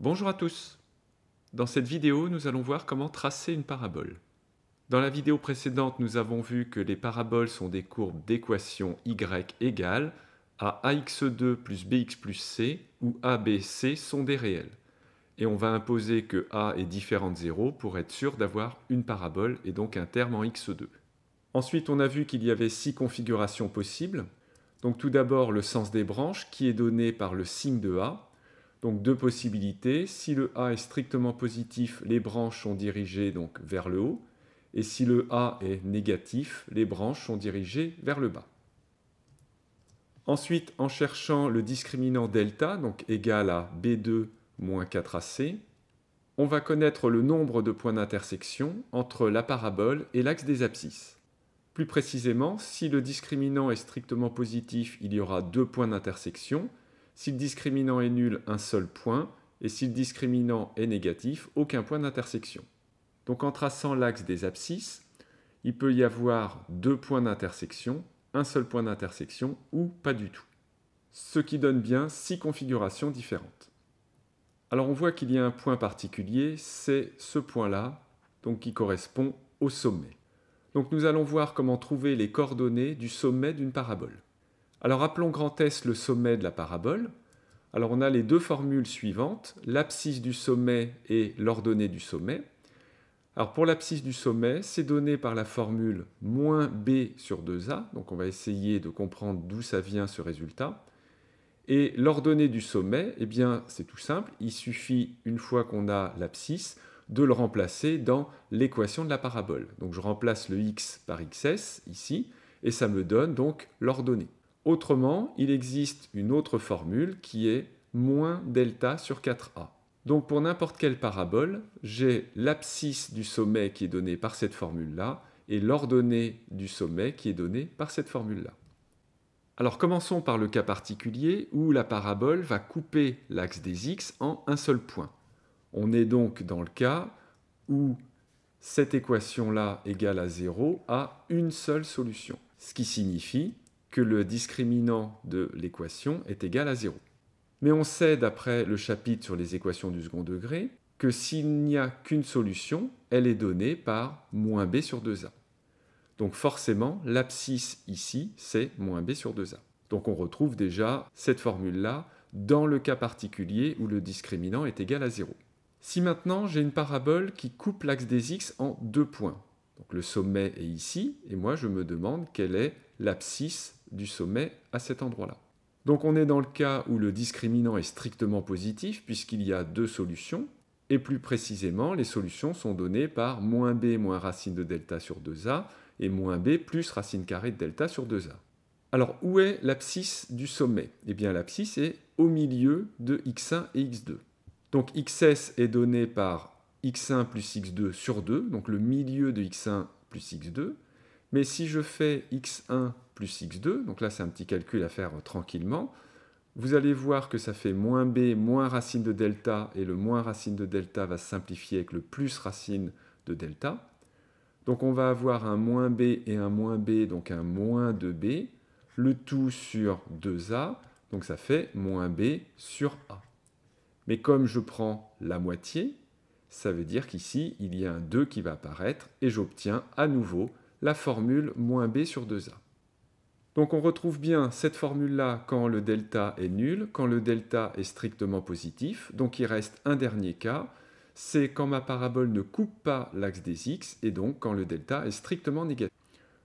Bonjour à tous Dans cette vidéo, nous allons voir comment tracer une parabole. Dans la vidéo précédente, nous avons vu que les paraboles sont des courbes d'équation y égale à ax2 plus bx plus c, où a, b, c sont des réels. Et on va imposer que a est différent de 0 pour être sûr d'avoir une parabole et donc un terme en x2. Ensuite, on a vu qu'il y avait six configurations possibles. Donc tout d'abord, le sens des branches qui est donné par le signe de a, donc deux possibilités. Si le A est strictement positif, les branches sont dirigées donc vers le haut. Et si le A est négatif, les branches sont dirigées vers le bas. Ensuite, en cherchant le discriminant delta, donc égal à B2 moins 4AC, on va connaître le nombre de points d'intersection entre la parabole et l'axe des abscisses. Plus précisément, si le discriminant est strictement positif, il y aura deux points d'intersection, si le discriminant est nul, un seul point, et si le discriminant est négatif, aucun point d'intersection. Donc en traçant l'axe des abscisses, il peut y avoir deux points d'intersection, un seul point d'intersection ou pas du tout. Ce qui donne bien six configurations différentes. Alors on voit qu'il y a un point particulier, c'est ce point-là, donc qui correspond au sommet. Donc nous allons voir comment trouver les coordonnées du sommet d'une parabole. Alors appelons grand S le sommet de la parabole. Alors on a les deux formules suivantes, l'abscisse du sommet et l'ordonnée du sommet. Alors pour l'abscisse du sommet, c'est donné par la formule moins b sur 2a, donc on va essayer de comprendre d'où ça vient ce résultat. Et l'ordonnée du sommet, eh bien c'est tout simple, il suffit une fois qu'on a l'abscisse de le remplacer dans l'équation de la parabole. Donc je remplace le x par xs ici, et ça me donne donc l'ordonnée. Autrement, il existe une autre formule qui est moins delta sur 4a. Donc pour n'importe quelle parabole, j'ai l'abscisse du sommet qui est donnée par cette formule-là et l'ordonnée du sommet qui est donnée par cette formule-là. Alors commençons par le cas particulier où la parabole va couper l'axe des x en un seul point. On est donc dans le cas où cette équation-là égale à 0 a une seule solution, ce qui signifie que le discriminant de l'équation est égal à 0. Mais on sait, d'après le chapitre sur les équations du second degré, que s'il n'y a qu'une solution, elle est donnée par moins b sur 2a. Donc forcément, l'abscisse ici, c'est moins b sur 2a. Donc on retrouve déjà cette formule-là dans le cas particulier où le discriminant est égal à 0. Si maintenant j'ai une parabole qui coupe l'axe des x en deux points, donc le sommet est ici, et moi je me demande quelle est l'abscisse du sommet à cet endroit-là. Donc on est dans le cas où le discriminant est strictement positif puisqu'il y a deux solutions, et plus précisément les solutions sont données par moins b moins racine de delta sur 2a et moins b plus racine carrée de delta sur 2a. Alors où est l'abscisse du sommet Eh bien l'abscisse est au milieu de x1 et x2. Donc xs est donné par x1 plus x2 sur 2, donc le milieu de x1 plus x2, mais si je fais x1 plus x2, donc là c'est un petit calcul à faire euh, tranquillement, vous allez voir que ça fait moins b moins racine de delta, et le moins racine de delta va se simplifier avec le plus racine de delta. Donc on va avoir un moins b et un moins b, donc un moins 2b, le tout sur 2a, donc ça fait moins b sur a. Mais comme je prends la moitié, ça veut dire qu'ici, il y a un 2 qui va apparaître, et j'obtiens à nouveau la formule moins b sur 2a. Donc on retrouve bien cette formule-là quand le delta est nul, quand le delta est strictement positif. Donc il reste un dernier cas, c'est quand ma parabole ne coupe pas l'axe des x et donc quand le delta est strictement négatif.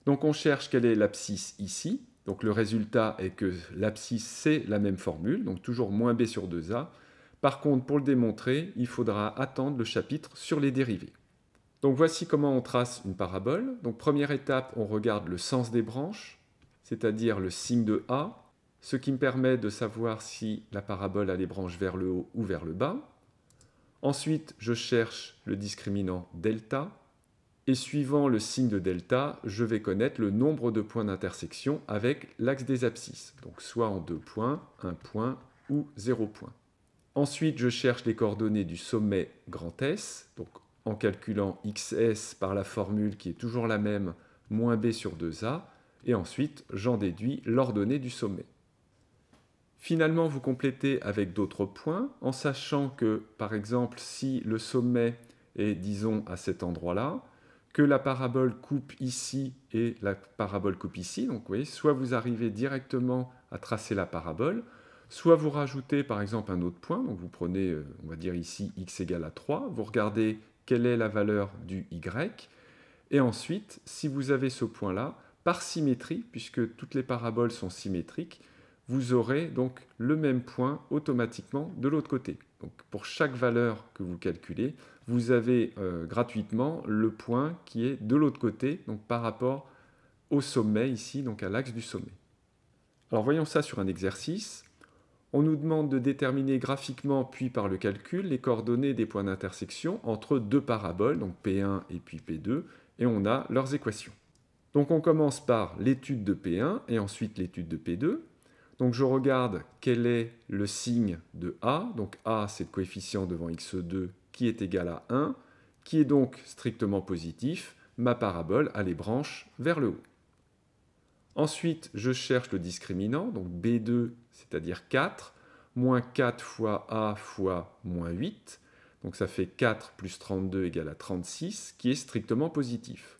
Donc on cherche quelle est l'abscisse ici. Donc le résultat est que l'abscisse c'est la même formule, donc toujours moins b sur 2a. Par contre, pour le démontrer, il faudra attendre le chapitre sur les dérivés voici comment on trace une parabole. Donc première étape, on regarde le sens des branches, c'est-à-dire le signe de A, ce qui me permet de savoir si la parabole a les branches vers le haut ou vers le bas. Ensuite, je cherche le discriminant delta, et suivant le signe de delta, je vais connaître le nombre de points d'intersection avec l'axe des abscisses, donc soit en deux points, un point ou zéro point. Ensuite, je cherche les coordonnées du sommet grand S, donc en calculant xs par la formule qui est toujours la même, moins b sur 2a, et ensuite j'en déduis l'ordonnée du sommet. Finalement, vous complétez avec d'autres points, en sachant que, par exemple, si le sommet est, disons, à cet endroit-là, que la parabole coupe ici et la parabole coupe ici, donc vous voyez, soit vous arrivez directement à tracer la parabole, soit vous rajoutez par exemple un autre point, donc vous prenez, euh, on va dire ici, x égale à 3, vous regardez quelle est la valeur du Y. Et ensuite, si vous avez ce point-là, par symétrie, puisque toutes les paraboles sont symétriques, vous aurez donc le même point automatiquement de l'autre côté. Donc pour chaque valeur que vous calculez, vous avez euh, gratuitement le point qui est de l'autre côté, donc par rapport au sommet ici, donc à l'axe du sommet. Alors voyons ça sur un exercice. On nous demande de déterminer graphiquement, puis par le calcul, les coordonnées des points d'intersection entre deux paraboles, donc P1 et puis P2, et on a leurs équations. Donc on commence par l'étude de P1 et ensuite l'étude de P2. Donc je regarde quel est le signe de A. Donc A, c'est le coefficient devant x2 qui est égal à 1, qui est donc strictement positif. Ma parabole a les branches vers le haut. Ensuite, je cherche le discriminant, donc B2 c'est-à-dire 4, moins 4 fois A fois moins 8, donc ça fait 4 plus 32 égale à 36, qui est strictement positif.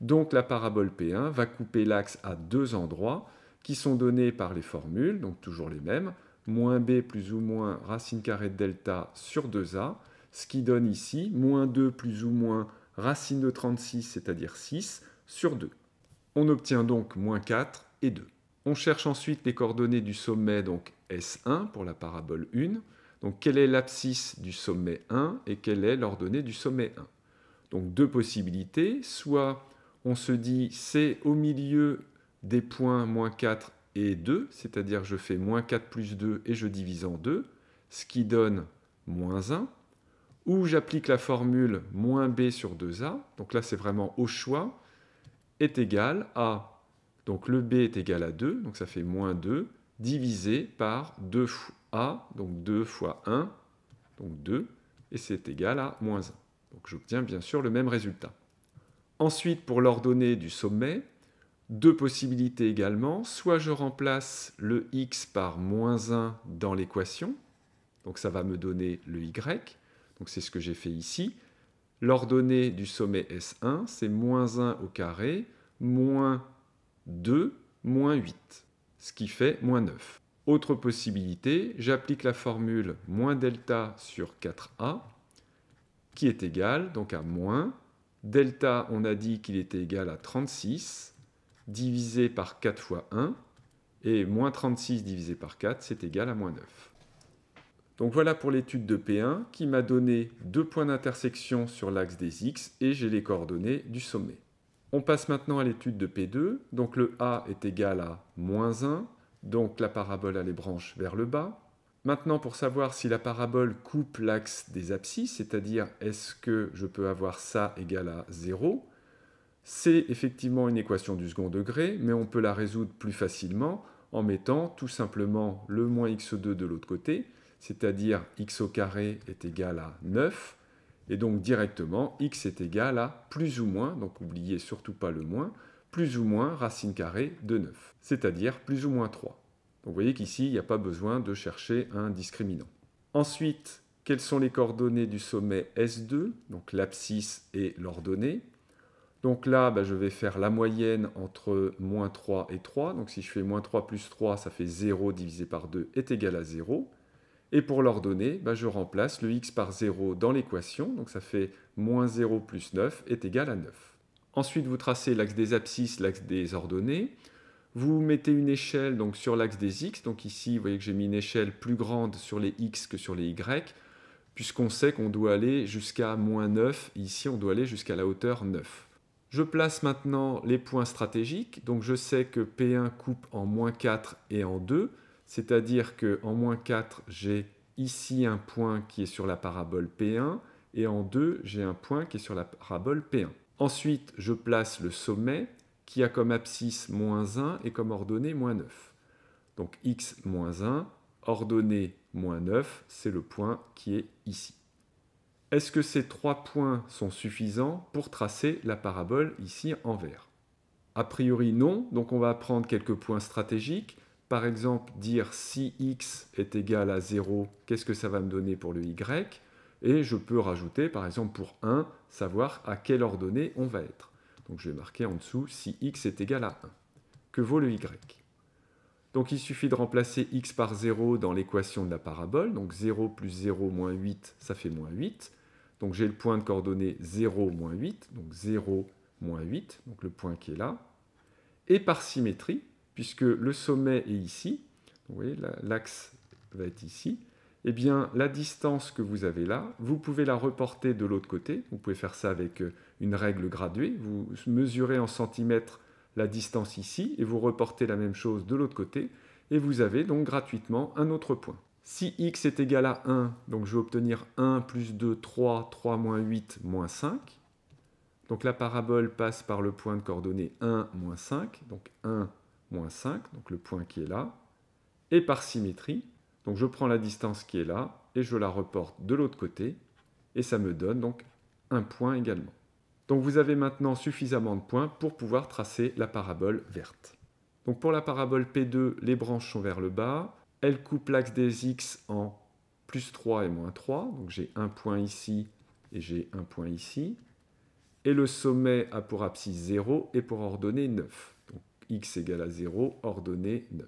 Donc la parabole P1 va couper l'axe à deux endroits qui sont donnés par les formules, donc toujours les mêmes, moins b plus ou moins racine carrée de delta sur 2a, ce qui donne ici moins 2 plus ou moins racine de 36, c'est-à-dire 6, sur 2. On obtient donc moins 4 et 2. On cherche ensuite les coordonnées du sommet, donc S1 pour la parabole 1. Donc quelle est l'abscisse du sommet 1 et quelle est l'ordonnée du sommet 1 Donc deux possibilités, soit on se dit c'est au milieu des points moins 4 et 2, c'est-à-dire je fais moins 4 plus 2 et je divise en 2, ce qui donne moins 1, ou j'applique la formule moins b sur 2a, donc là c'est vraiment au choix, est égal à donc le b est égal à 2, donc ça fait moins 2, divisé par 2 fois a, donc 2 fois 1, donc 2, et c'est égal à moins 1. Donc j'obtiens bien sûr le même résultat. Ensuite, pour l'ordonnée du sommet, deux possibilités également. Soit je remplace le x par moins 1 dans l'équation, donc ça va me donner le y, donc c'est ce que j'ai fait ici. L'ordonnée du sommet S1, c'est moins 1 au carré, moins 2 moins 8, ce qui fait moins 9. Autre possibilité, j'applique la formule moins delta sur 4a, qui est égal donc à moins delta, on a dit qu'il était égal à 36, divisé par 4 fois 1, et moins 36 divisé par 4, c'est égal à moins 9. Donc voilà pour l'étude de P1 qui m'a donné deux points d'intersection sur l'axe des x et j'ai les coordonnées du sommet. On passe maintenant à l'étude de P2. Donc le A est égal à moins 1, donc la parabole a les branches vers le bas. Maintenant, pour savoir si la parabole coupe l'axe des abscisses, c'est-à-dire est-ce que je peux avoir ça égal à 0, c'est effectivement une équation du second degré, mais on peut la résoudre plus facilement en mettant tout simplement le moins x2 de l'autre côté, c'est-à-dire x au carré est égal à 9, et donc directement, x est égal à plus ou moins, donc n'oubliez surtout pas le moins, plus ou moins racine carrée de 9, c'est-à-dire plus ou moins 3. Donc vous voyez qu'ici, il n'y a pas besoin de chercher un discriminant. Ensuite, quelles sont les coordonnées du sommet S2, donc l'abscisse et l'ordonnée donc là, bah, je vais faire la moyenne entre moins 3 et 3. Donc si je fais moins 3 plus 3, ça fait 0 divisé par 2 est égal à 0. Et pour l'ordonnée, bah, je remplace le x par 0 dans l'équation, donc ça fait moins 0 plus 9 est égal à 9. Ensuite, vous tracez l'axe des abscisses, l'axe des ordonnées. Vous mettez une échelle donc, sur l'axe des x, donc ici, vous voyez que j'ai mis une échelle plus grande sur les x que sur les y, puisqu'on sait qu'on doit aller jusqu'à moins 9, ici on doit aller jusqu'à la hauteur 9. Je place maintenant les points stratégiques, donc je sais que P1 coupe en moins 4 et en 2, c'est-à-dire qu'en moins 4, j'ai ici un point qui est sur la parabole P1, et en 2, j'ai un point qui est sur la parabole P1. Ensuite, je place le sommet qui a comme abscisse moins 1 et comme ordonnée moins 9. Donc x moins 1, ordonnée moins 9, c'est le point qui est ici. Est-ce que ces trois points sont suffisants pour tracer la parabole ici en vert A priori non, donc on va prendre quelques points stratégiques par exemple, dire si x est égal à 0, qu'est-ce que ça va me donner pour le y Et je peux rajouter, par exemple, pour 1, savoir à quelle ordonnée on va être. Donc je vais marquer en dessous si x est égal à 1. Que vaut le y Donc il suffit de remplacer x par 0 dans l'équation de la parabole. Donc 0 plus 0 moins 8, ça fait moins 8. Donc j'ai le point de coordonnée 0 moins 8, donc 0 moins 8, donc le point qui est là. Et par symétrie, puisque le sommet est ici, vous voyez, l'axe va être ici, eh bien, la distance que vous avez là, vous pouvez la reporter de l'autre côté. Vous pouvez faire ça avec euh, une règle graduée. Vous mesurez en centimètres la distance ici et vous reportez la même chose de l'autre côté. Et vous avez donc gratuitement un autre point. Si x est égal à 1, donc je vais obtenir 1 plus 2, 3, 3 moins 8, moins 5. Donc la parabole passe par le point de coordonnée 1, moins 5, donc 1, 5, donc le point qui est là, et par symétrie, donc je prends la distance qui est là et je la reporte de l'autre côté, et ça me donne donc un point également. Donc vous avez maintenant suffisamment de points pour pouvoir tracer la parabole verte. Donc pour la parabole P2, les branches sont vers le bas, elle coupe l'axe des x en plus 3 et moins 3, donc j'ai un point ici et j'ai un point ici, et le sommet a pour abscisse 0 et pour ordonnée 9 x égale à 0, ordonnée 9.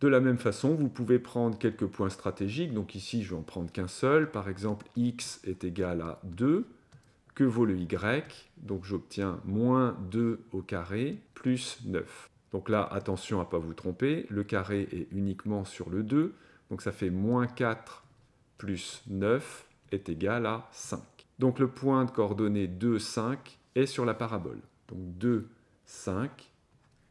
De la même façon, vous pouvez prendre quelques points stratégiques. Donc ici, je vais en prendre qu'un seul. Par exemple, x est égal à 2. Que vaut le y Donc j'obtiens moins 2 au carré plus 9. Donc là, attention à ne pas vous tromper. Le carré est uniquement sur le 2. Donc ça fait moins 4 plus 9 est égal à 5. Donc le point de coordonnée 2, 5 est sur la parabole. Donc 2, 5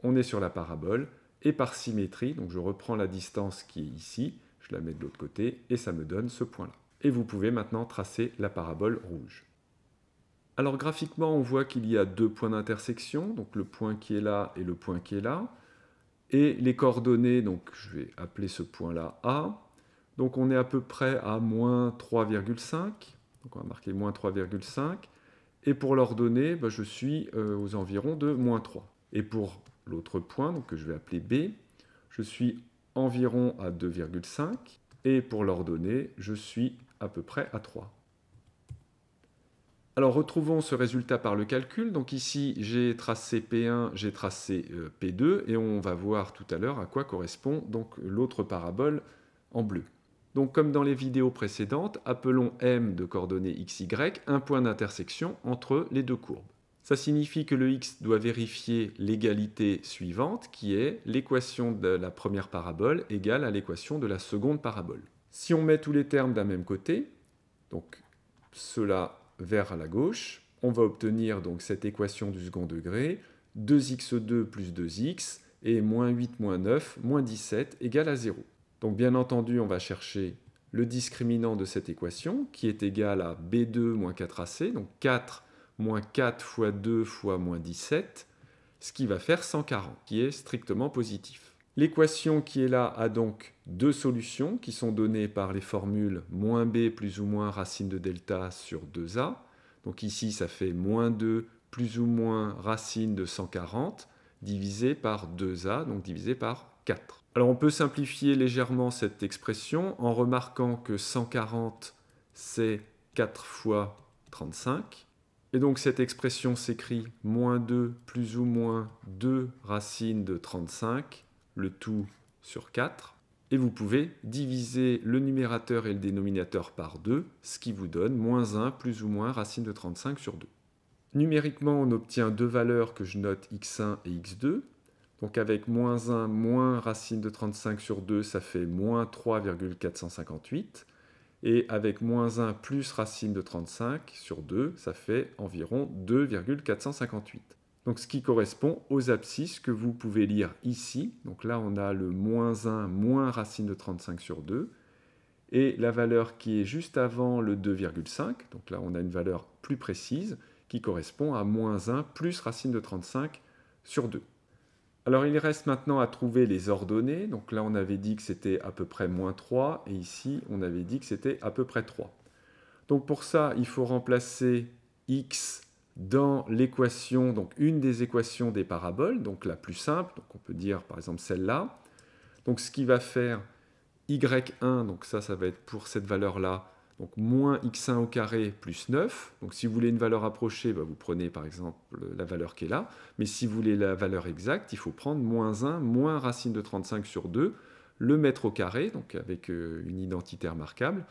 on est sur la parabole, et par symétrie, donc je reprends la distance qui est ici, je la mets de l'autre côté, et ça me donne ce point-là. Et vous pouvez maintenant tracer la parabole rouge. Alors graphiquement, on voit qu'il y a deux points d'intersection, donc le point qui est là et le point qui est là, et les coordonnées, donc je vais appeler ce point-là A, donc on est à peu près à moins 3,5, donc on va marquer moins 3,5, et pour l'ordonnée, bah, je suis euh, aux environs de moins 3. Et pour l'autre point, donc que je vais appeler B, je suis environ à 2,5 et pour l'ordonnée, je suis à peu près à 3. Alors retrouvons ce résultat par le calcul. Donc ici, j'ai tracé P1, j'ai tracé euh, P2 et on va voir tout à l'heure à quoi correspond donc l'autre parabole en bleu. Donc comme dans les vidéos précédentes, appelons M de coordonnées XY un point d'intersection entre les deux courbes. Ça signifie que le x doit vérifier l'égalité suivante, qui est l'équation de la première parabole égale à l'équation de la seconde parabole. Si on met tous les termes d'un même côté, donc cela vers la gauche, on va obtenir donc cette équation du second degré, 2x2 plus 2x, et moins 8 moins 9 moins 17 égale à 0. Donc bien entendu, on va chercher le discriminant de cette équation, qui est égal à b2 moins 4ac, donc 4 moins 4 fois 2 fois moins 17, ce qui va faire 140, qui est strictement positif. L'équation qui est là a donc deux solutions qui sont données par les formules moins b plus ou moins racine de delta sur 2a. Donc ici, ça fait moins 2 plus ou moins racine de 140 divisé par 2a, donc divisé par 4. Alors on peut simplifier légèrement cette expression en remarquant que 140 c'est 4 fois 35 et donc cette expression s'écrit moins 2 plus ou moins 2 racine de 35, le tout sur 4. Et vous pouvez diviser le numérateur et le dénominateur par 2, ce qui vous donne moins 1 plus ou moins racine de 35 sur 2. Numériquement, on obtient deux valeurs que je note x1 et x2. Donc avec moins 1 moins racine de 35 sur 2, ça fait moins 3,458. Et avec moins 1 plus racine de 35 sur 2, ça fait environ 2,458. Donc ce qui correspond aux abscisses que vous pouvez lire ici. Donc là, on a le moins 1 moins racine de 35 sur 2. Et la valeur qui est juste avant le 2,5, donc là on a une valeur plus précise, qui correspond à moins 1 plus racine de 35 sur 2. Alors il reste maintenant à trouver les ordonnées. Donc là on avait dit que c'était à peu près moins 3 et ici on avait dit que c'était à peu près 3. Donc pour ça il faut remplacer x dans l'équation, donc une des équations des paraboles, donc la plus simple, donc on peut dire par exemple celle-là. Donc ce qui va faire y1, donc ça ça va être pour cette valeur-là, donc moins x1 au carré plus 9. Donc si vous voulez une valeur approchée, bah, vous prenez par exemple la valeur qui est là. Mais si vous voulez la valeur exacte, il faut prendre moins 1 moins racine de 35 sur 2, le mettre au carré, donc avec euh, une identité remarquable,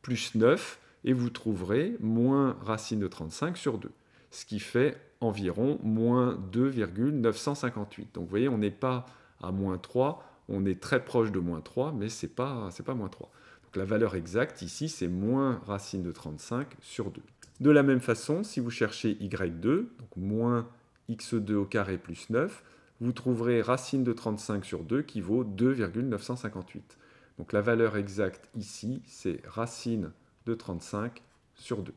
plus 9, et vous trouverez moins racine de 35 sur 2, ce qui fait environ moins 2,958. Donc vous voyez, on n'est pas à moins 3, on est très proche de moins 3, mais ce n'est pas moins 3 la valeur exacte ici, c'est moins racine de 35 sur 2. De la même façon, si vous cherchez y2, donc moins x2 au carré plus 9, vous trouverez racine de 35 sur 2 qui vaut 2,958. Donc la valeur exacte ici, c'est racine de 35 sur 2.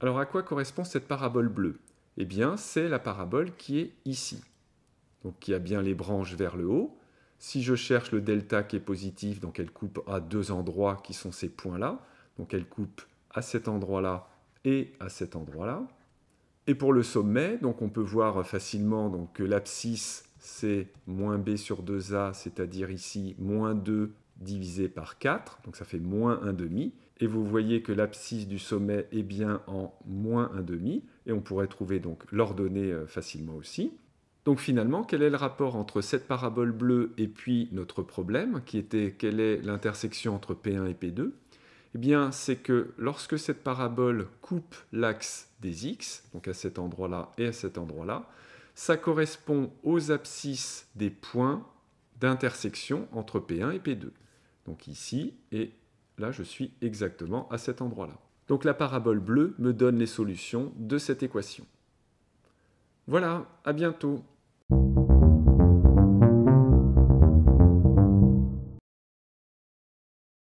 Alors à quoi correspond cette parabole bleue Eh bien, c'est la parabole qui est ici. Donc qui a bien les branches vers le haut, si je cherche le delta qui est positif, donc elle coupe à deux endroits qui sont ces points-là. Donc elle coupe à cet endroit-là et à cet endroit-là. Et pour le sommet, donc on peut voir facilement que l'abscisse, c'est moins b sur 2a, c'est-à-dire ici moins 2 divisé par 4, donc ça fait moins 1,5. Et vous voyez que l'abscisse du sommet est bien en moins 1,5, et on pourrait trouver donc l'ordonnée euh, facilement aussi. Donc finalement, quel est le rapport entre cette parabole bleue et puis notre problème, qui était quelle est l'intersection entre P1 et P2 Eh bien, c'est que lorsque cette parabole coupe l'axe des X, donc à cet endroit-là et à cet endroit-là, ça correspond aux abscisses des points d'intersection entre P1 et P2. Donc ici, et là je suis exactement à cet endroit-là. Donc la parabole bleue me donne les solutions de cette équation. Voilà, à bientôt.